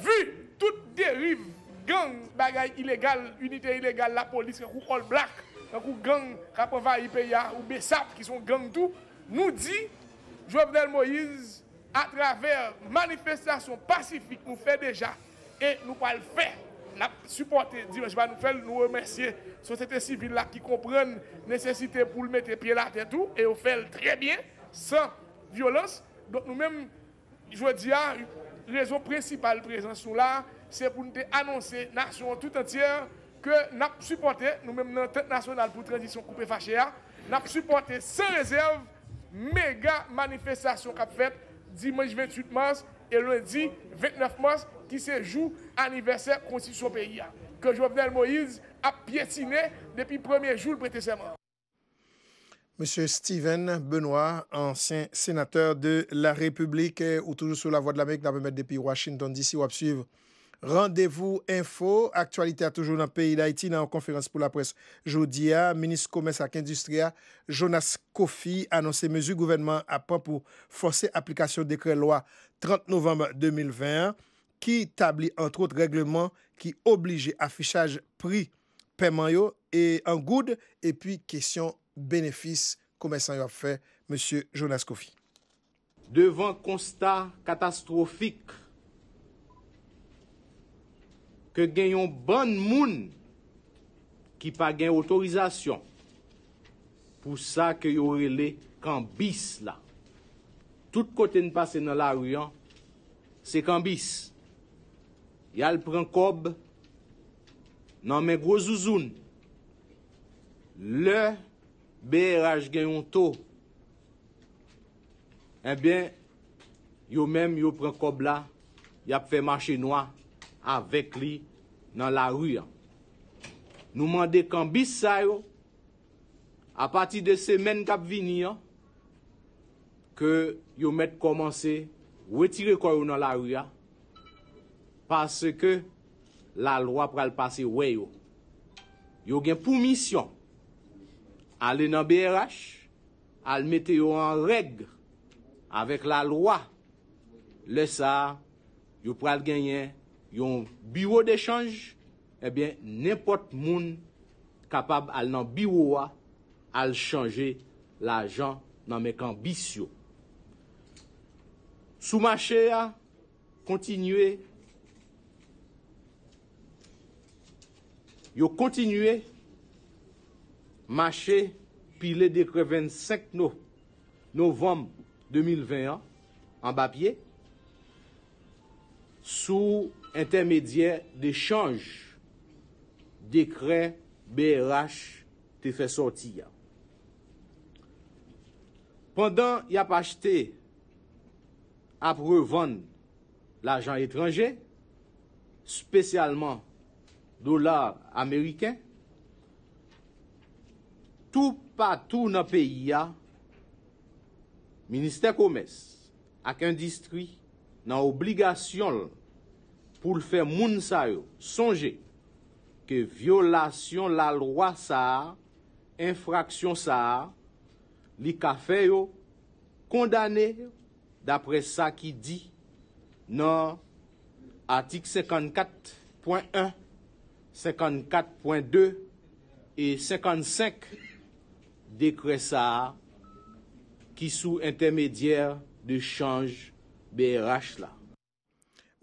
vu toute dérive, gang, bagaille illégale, unité illégale, la police, all black, donc ou gang qui y payer. ou Bessap qui sont gang tout, nous dit, Jovenel Moïse, à travers manifestation pacifique, nous fait déjà, et nous pas le faire. supporter, dimanche, nous faire, nous remercier la société civile là qui comprend la nécessité pour mettre pied là et tout, et nous fait très bien, sans violence. Donc nous-mêmes, je dis, la raison principale présence là, c'est pour nous annoncer, nation tout entière, que nous supporté, nous-mêmes, dans tête nationale pour transition coupée fâchée, nous hein, avons supporté sans réserve méga manifestation qu'a faite dimanche 28 mars et lundi 29 mars, qui se joue anniversaire constitution pays. Hein. Que Jovenel Moïse a piétiné depuis le premier jour le
Monsieur Steven Benoît, ancien sénateur de la République, ou toujours sur la voie de l'Amérique, avons depuis Washington d'ici ou à suivre Rendez-vous info, actualité à toujours dans le pays d'Haïti, dans une conférence pour la presse jeudi, ministre commerce et industrie, Jonas Kofi, annoncé mesures gouvernement à point pour forcer application décret loi 30 novembre 2021 qui établit entre autres règlements qui oblige affichage prix paiement et en good et puis question bénéfice commerçant yo a fait monsieur Jonas Kofi. Devant constat catastrophique ke gen
yon ban moun ki pa gen otorizasyon. Pou sa ke yon rele kambis la. Tout kote n'pase nan la ryan, se kambis. Yal pran kob nan men grozouzoun. Le BRH gen yon to. En eh bien, yon men yon pran kob la, yap fe mache noua avèk li nan la rüyan. Nou mande kan bisay yo, apati de semen kap vinian, ke yo met komanse wetire kor yo nan la rüyan, pase ke la lwa pral pase weyo. Yo gen pou misyon, alè nan BRH, al met yo an reg, avèk la lwa, lè sa, yo pral genyen, yon biwo de chanj, ebyen, eh nepot moun kapab al nan biwo wa al chanje la jan nan mekan bisyo. Sou mache a, kontinue, yo kontinue, mache, pi le dekwe 25 no, novem 2021, an bapye, sou, intermedye de chanj dekren BRH te fè sortiya. Pendan yap achete ap revan lajan etranje, spesyalman dolar ameriken, tou patou nan peyi ya, Ministè Koumès ak indistri nan obligasyon l pou l fè moun sa yo sonje ke violasyon la lwa sa, infraksyon sa, li ka fè yo kondane dapre sa ki di. Non, atik 54.1, 54.2 et 55 dekre sa ki sou intermedyer de chanj BRH la.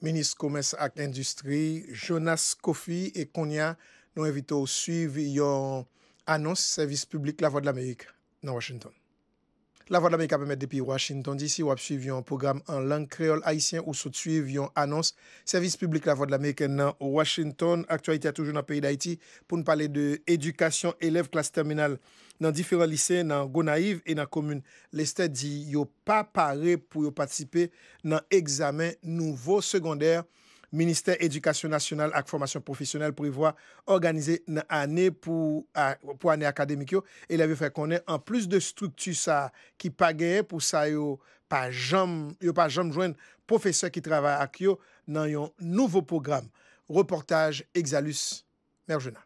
Ministre Komens Ak Industri Jonas Kofi et Konya nou evito ou suive yon anons Servis Publik La Voix de l'Amerik nan Washington. La Voix de l'Amérique a permette depuis Washington d'ici ou ap suivi yon programme en langue créole haïtienne ou sou suivi yon annonce. Servis publique La Voix de l'Amérique nan Washington. Aktualité a toujou nan peyi d'Haïti pou nou pale de éducation élèves classe terminale nan diferent lycéen nan Gounaïve et nan komune. L'estat dit yon pa pare pou yon patisipe nan examen nouvo sekondèr. Ministèr Edukasyon Nasyonal ak Formasyon Profesyonel privwa organize nan ane akademik yo. Eleve fè konen, an plus de struktusa ki pageye pou sa yo pa jom joen profeseur ki travay ak yo nan yon nouvo program. Reportaj, Exalus Merjena.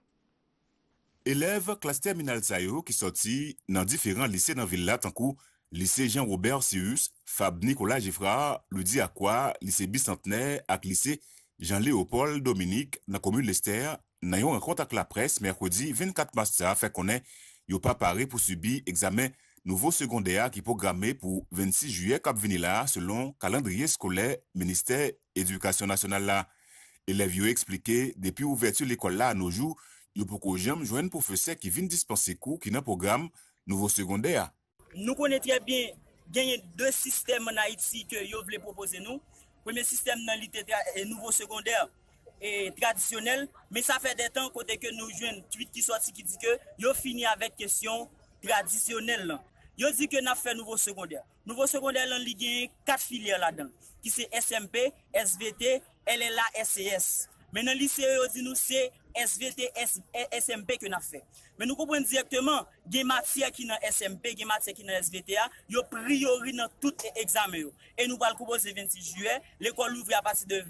Eleve klas terminal sa yo ki soti nan diferan lise nan villa tankou, Lise Jean-Robert Sius, Fab Nicolas Giffra, Ludi Akwa, Lise Bissantene, ak Lise Jean-Léopold Dominique, na Komune Lester, nayon an kontak la pres mèkwodi 24 mastra fèk konen yo papare pou subi examen nouvo seconde a ki programe pou 26 juye kap veni la selon kalendriye skole Ministè Edukasyon Nasyonal la. Elev yo eksplike depi ouvertu l'ekol la noujou yo poko jem jwen profese ki vin dispense kou ki nan programe nouvo seconde a.
Nou konen trebyen genye de system anayit si ke yo vle propose nou. Pweme system nan li te te nouvo sekonder tradisyonel. Me sa fe detan kote ke nou jwen tweet ki soti ki di ke yo fini avek kesyon tradisyonel lan. Yo di ke na fe nouvo sekonder. Nouvo sekonder lan li genye kat filier la den. Ki se SMP, SVT, LLA, SES. Men nan li se yo di nou se... SVT, SMP que nous avons fait. Mais nous comprenons directement, des matières qui sont SMP, des matières qui sont SVT, yo priori dans les examens Et nous allons proposer 26 juillet, l'école ouvre à partir de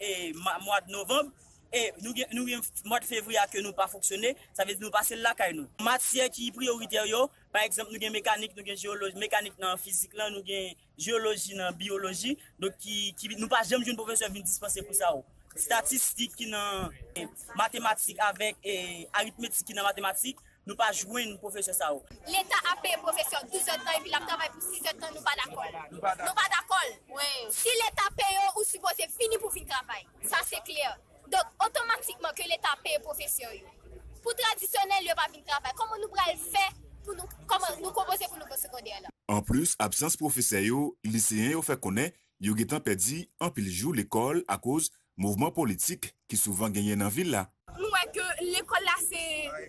eh, mois de novembre. Et nous, nous, mois de février que nous pas fonctionné, ça veut dire nous passer là quand nous. Matières qui sont yo, par exemple, nous avons mécanique, nous avons géologie, mécanique dans physique là, nous avons géologie dans biologie. Donc qui, nous pas jamais un professeur venir dispenser pour ça. statistik ki nan e, matematik avèk e, aritmetik ki nan matematik, nou pa jwen nou profesyon sa ou.
L'Etat apè profesyon 12 an, yon vil ap travay pou 6 an, nou pa d'akol. Nou pa d'akol. Si l'Etat peyo ou subo, se fini pou vin travay. Sa se kler. Dok, otomatikman ke l'Etat peyo profesyon yon. Pou tradisyonel, yon pa vin travay. Koman nou brel fè pou nou komose pou nou bo sekondèl.
En plus, absens profesyon, lisyen yon fè konè, yon gètan pè di an pi l'jou l'ekol akouz Mouvment politik ki souvan genye nan villa.
Nou e ke l'ekol la se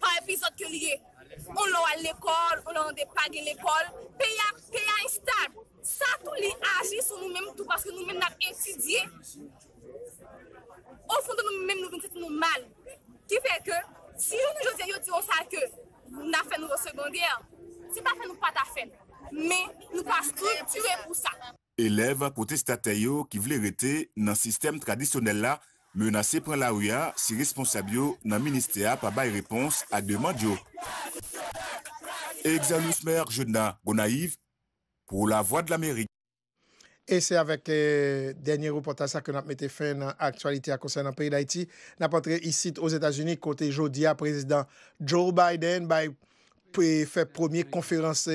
par epizod ke liye. On lò al l'ekol, on lò an depage l'ekol, pe ya instar. Sa tou li aji sou nou menm tou paske nou menm nan etidye. Ou fondou nou menm nou venk set nou mal. Ki fe ke si nou nou jodye yo diyon sa ke na fen nou yo segondye, se pa fen nou pata fen, me nou paske tou e pou sa.
Eleve potestateyo ki vle rete nan sistem tradisyonel la menase pre la ouya si responsabyo nan minister pa bay repons ak deman diyo. Ek zanou smer jodna, bonayiv, pou la vwa de l'Amerik. E se avek
euh, denye repotasa ke nan ap mette fe nan aksualite akonsen nan peri la iti, nan patre isit oz Etasunik kote jodi a prezident Joe Biden bay... fait première conférence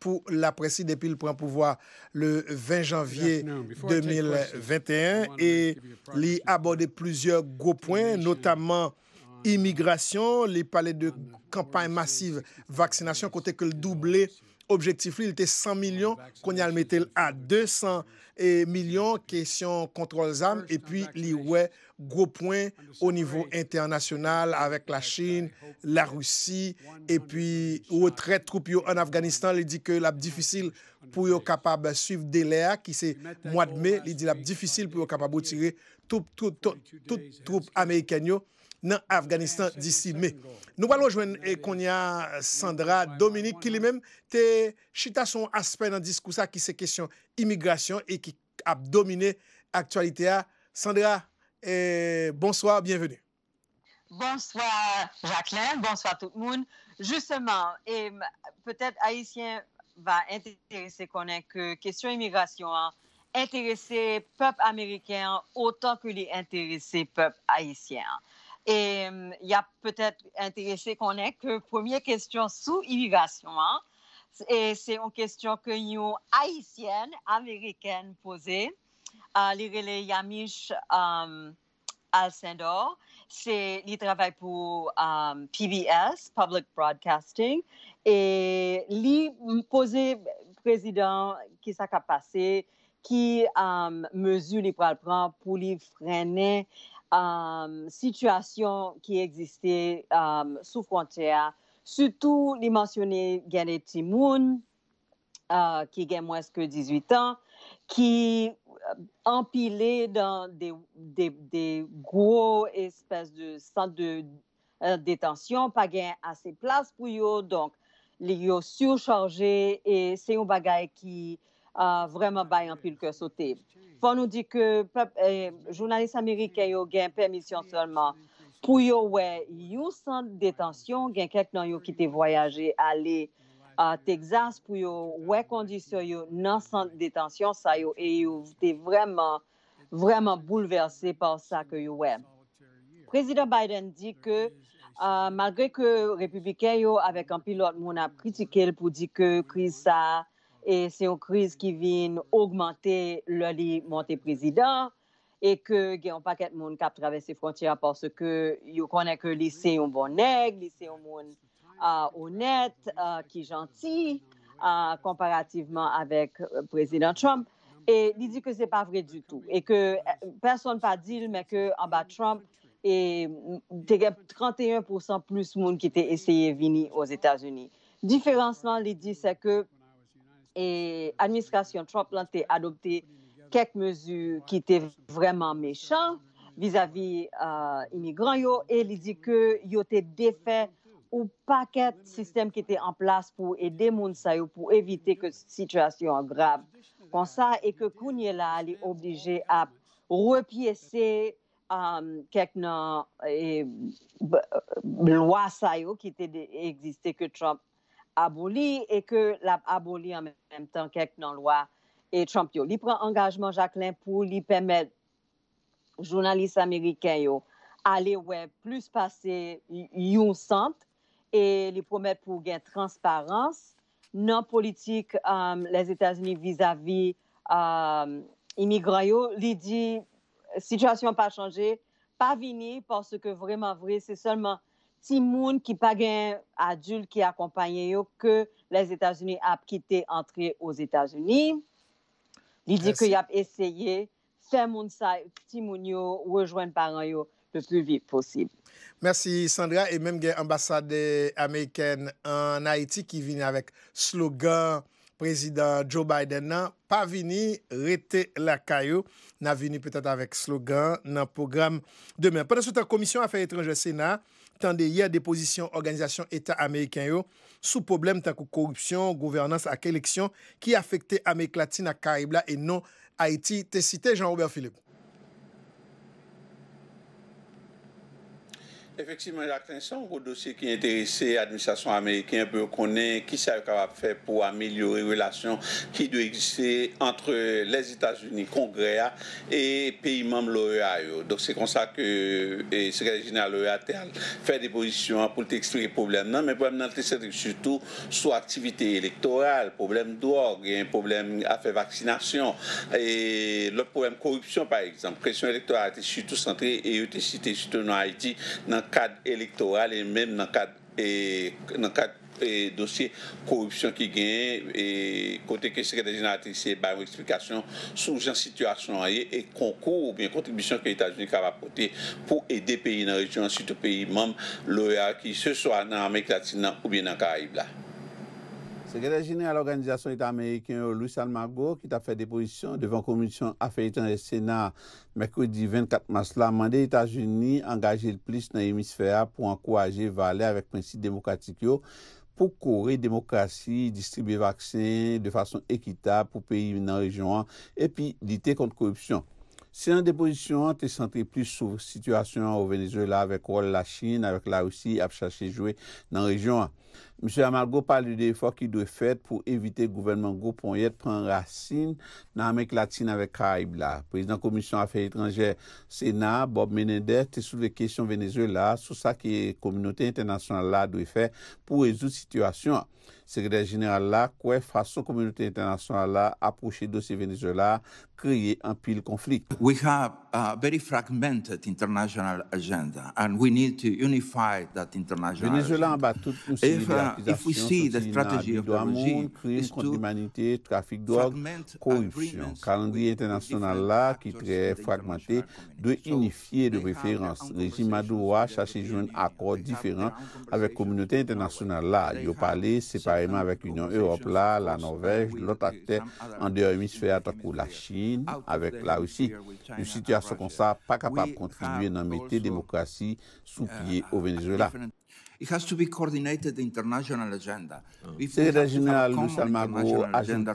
pour la depuis le premier pouvoir le 20 janvier 2021 et il abordé plusieurs gros points, notamment ah. immigration, les palais de ah, campagne massive vaccination, côté que le doublé Objektif li, li te 100 milyon, kon yal metel a 200 milyon ke syon kontrol zan, e pi li we gro point o nivou internasyonal avek la Chine, la Roussi, e pi ou tre troup yo an Afganistan li di ke lab difisil pou yo kapab suiv dele a, ki se mwad me, li di lab difisil pou yo kapab outire tout troup Amerikanyo, dans l'Afghanistan d'ici mai. Nous allons rejoindre Konya Sandra Dominique qui lui-même te chita son aspect dans le discours qui c'est question immigration et qui a dominé actualité Sandra bonsoir, bienvenue.
Bonsoir Jacqueline, bonsoir tout le monde. Justement, et peut-être haïtien va intéresser qu'on ait que question immigration hein, intéressé peuple américain autant que les intéressés peuple haïtien. Hein. Et il y a peut-être intéressé qu'on ait que première question sous immigration. Hein. Et c'est une question que nous, Haïtiennes, Américaines, posée. Euh, euh, à les Yamish Alcindor, c'est, il travaille pour euh, PBS, Public Broadcasting, et lui posé président qui s'est passé, qui mesure les prendre pour les freiner euh, situation qui existait euh, sous frontière, surtout les mentionnés a des euh, qui ont moins que 18 ans, qui euh, empilés dans des, des, gros espèces de centres de détention, pas gain assez de place pour eux, donc les yo surchargés et c'est un bagage qui vraiment bien en pile que sauter. Faut nous dire que les eh, journalistes américains ont une permission seulement pour y centre de détention, il y a quelqu'un qui a voyagé à à Texas pour les conditions dans le centre de détention, ça y et vraiment, vraiment bouleversé par ça que Président Biden dit que euh, malgré que les républicains, avec un pilote, mon a critiqué pour dire que la crise a, et c'est une crise qui vient augmenter le monté président et que y a un paquet de monde qui a traversé les frontières parce que yo connaît que lycée un bon nègre, lycée un monde euh, honnête, euh, qui gentil euh, comparativement avec président Trump et il dit que c'est pas vrai du tout et que personne pas dit mais que en bas Trump et 31% mm, plus monde qui était essayé venir aux États-Unis. différencement il dit c'est que et l'administration Trump a adopté quelques mesures qui étaient vraiment méchantes vis-à-vis euh, immigrants yo, et il dit que yo était défait ou paquet système qui était en place pour aider les gens pour éviter que situation grave ça et que Kounye a été obligé à repiécer euh, quelques lois qui étaient que Trump aboli et que l'a aboli en même temps quelques non loi et Trump Il prend engagement Jacqueline pour lui permettre journalistes américains yo aller ouais plus passer yon centre et lui promettre pour gain transparence non politique euh, les États-Unis vis-à-vis des euh, immigrants li dit situation pas changé, pas vini parce que vraiment vrai, c'est seulement Ti moun ki pa gen adyul ki akompanyen yo ke les Etats-Unis ap kite antre os Etats-Unis. Li di ke yap eseye, se moun sa ti moun yo rejoen paran yo le souvi fosib.
Mersi, Sandra, e menm gen ambasade Ameriken an Haiti ki vini avek slogan prezident Joe Biden nan pa vini rete lakay yo nan vini petat avek slogan nan program demen. Pwede sou ta komisyon afer etranje sena tan deye deposisyon Organizasyon Eta Ameriken yo sou problem tan ko korupsyon, gouvernans ak eleksyon ki afekte Amerik Latine ak Karibla e non Haiti te site Jean-Robert Philippe.
Effectivement, Jacques un gros dossier qui intéresse l'administration américaine peut connaître qui s'est capable faire pour améliorer les relations qui doivent exister entre les États-Unis, Congrès hein, et pays membres de l'OEA. Donc c'est comme ça que le secrétaire général de l'OEA fait des positions hein, pour expliquer les problème. Non, mais le problème, c'est surtout sur l'activité électorale, problème drogue, un problème à vaccination, et le problème corruption par exemple. La pression électorale était surtout centrée et était citée surtout en Haïti cadre électoral et même dans le cadre, et, dans cadre dossier corruption qui gagne et côté que secrétaire général a une explication sur la situation et concours ou bien contribution que les États-Unis peuvent apporter pour aider les pays dans la région, surtout les pays membres, l'OEA qui se soit en Amérique latine ou bien dans les Caraïbes. Sekretary General Organizasyon Etat Ameriken Louis Salmago ki ta fè deposisyon devan Komunisyon Afeniten et Sénat Mèkoudi 24 mars la mande Etat Geni angaje l plis nan hemisfèra pou anko aje valè avèk prinsip demokratik yo pou kore demokrasi, distribuye vaksen de fason ekitab pou peyi nan rejouan epi lite kont korupsyon. Si nan deposisyon, te sentri plis sou situasyon ou venezuela vek wole la chine, avek la ou si ap chache joue nan rejyon. M. Amargo pali de e fwa ki dwe fet pou evite gouvernement goupon yet pren racine nan amek latine avek Kaib la. Prezident Komisyon Afen Etranger Sena, Bob Menendez, te sou le kesyon venezuela sou sa ki komunote internasyon la dwe fet pou rezout situasyon. Sekreder General la kwe fwa sou komunote internasyon la aproche dosi venezuela créer un pile conflit. We have a very fragmented international agenda and we need to unify that international Venezuela agenda. bas, toute une if, uh, if we see the strategy of the regime is contre l'humanité, trafic drogue, corruption, calendrier international là qui très fragmenté doit unifier de préférence. Régime Maduro a cherché un accord différent avec communauté internationale là. y a parlé séparément avec l'Union Européenne, là, la Norvège, l'autre acteur en dehors la Chine, avec la Russie. Une situation comme ça pas capable de contribuer à mettre la démocratie sous uh, pied au Venezuela. Il faut coordonner l'agenda de Luciano Maduro, agenda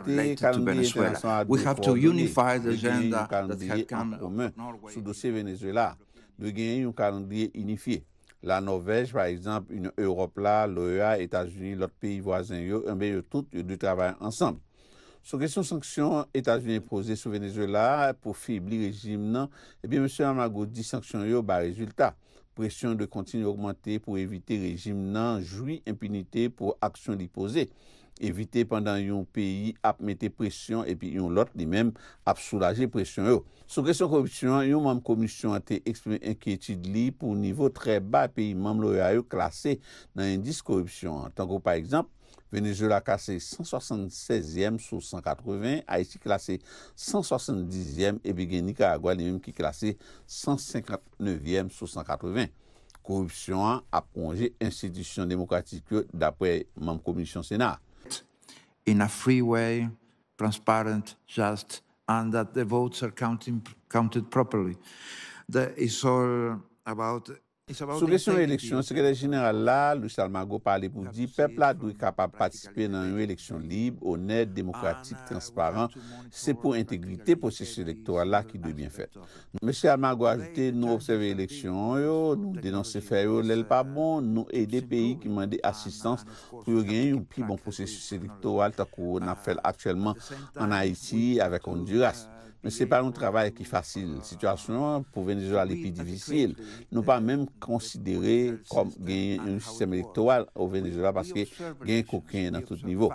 commun sous dossier Venezuela, de gagner un calendrier unifié. La Norvège, par exemple, une Europe là, l'OEA, États-Unis, l'autre pays voisin, un ont tout, du travail ensemble. Sou kresyon sanksyon, Etats-Unis pose sou Venezuela pou fibli rejim nan, epi eh monsen Amago di sanksyon yo ba rezultat. Presyon de kontinu augmente pou evite rejim nan, joui impunite pou aksyon li pose. Evite pandan yon peyi ap mette presyon, epi yon lot li men ap soulaje presyon yo. Sou kresyon korupsyon, yon mam komisyon a te eksprime enkietid li pou nivou tre ba peyi mam lo ya yo klasse nan indis korupsyon. En tankou par ekzamp, Venezuela kase 176èm sou 180, Haiti kase 170èm, et Bégué-Nikaragua li mèm ki kase 159èm sou 180. Korupsyon a prongé insedisyon demokratik yo dapre mèm komisyon sénat.
In a free way, transparent, just, and that the votes are counted properly. That is all about democracy. Sou
gresyon reeleksyon, sekredè
genèral la, Lousi Almago pale pou di, pepla dwi kapab patispe nan yon reeleksyon lib, onèd, demokratik, transparant, se pou entegrite posèsyon reeleksyon la ki dwi bien fèd. Mèche Almago ajoute, nou obseve reeleksyon yo, nou denonse fè yo lèl pa bon, nou e de peyi ki mwende asistans pou yo gen yon pi bon posèsyon reeleksyon la ta kou na fèl apfèlman an Haiti avèk Honduras. Men se pa nou travay ki fasil situasyon pou Venezola li pi divisil. Nou pa men konsidere kom gen yon sistem elektoral ou Venezola paske gen koken nan tout nivou.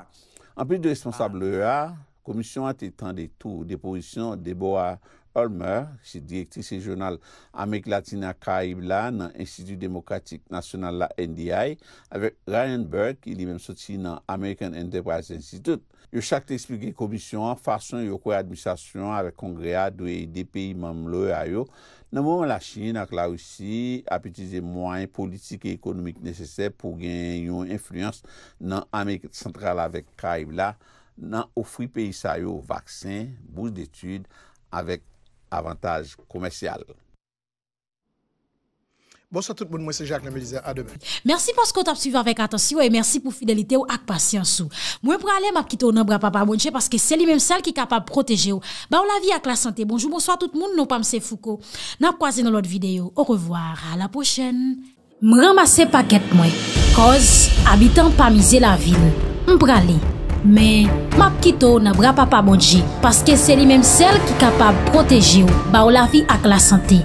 An pi de responsable EA, komisyon ati tan de tou deposisyon de Boa Holmer, si direktri se jounal Amerik Latina Kaibla nan Institut Demokratik Nasional la NDI, avek Ryan Burke, ili men soti nan American Enterprise Institute Yo chak te eksplike komisyon an fason yo kwe administasyon avek kongrea dwe de peyi mam lo ayo. Nan mouman la Chine ak la wisi apetize mwen politike ekonomik nesesep pou gen yon influence nan Amerik Central avek Kaibla nan ofri peyi sa yo vaksin, bouz detude, avek avantaj komesyal.
Bonsoit tout moun, mwen se Jacques Nemelize, a demen.
Mersi paskot ap suvi avèk atansiyo e mersi pou fidelite ou ak pasyansou. Mwen pralè mapkito nan bra papamonje paske se li menm sel ki kapab proteje ou ba ou la vi ak la sante. Bonjou, monswa tout moun, non pa mse fuko. Napkwaze nou lot videyo. Ou revoar, a la pochen. Mwen ramase paket mwen koz abitan pa mize la vil. Mpralè, men mapkito nan bra papamonje paske se li menm sel ki kapab proteje ou ba ou la vi ak la sante.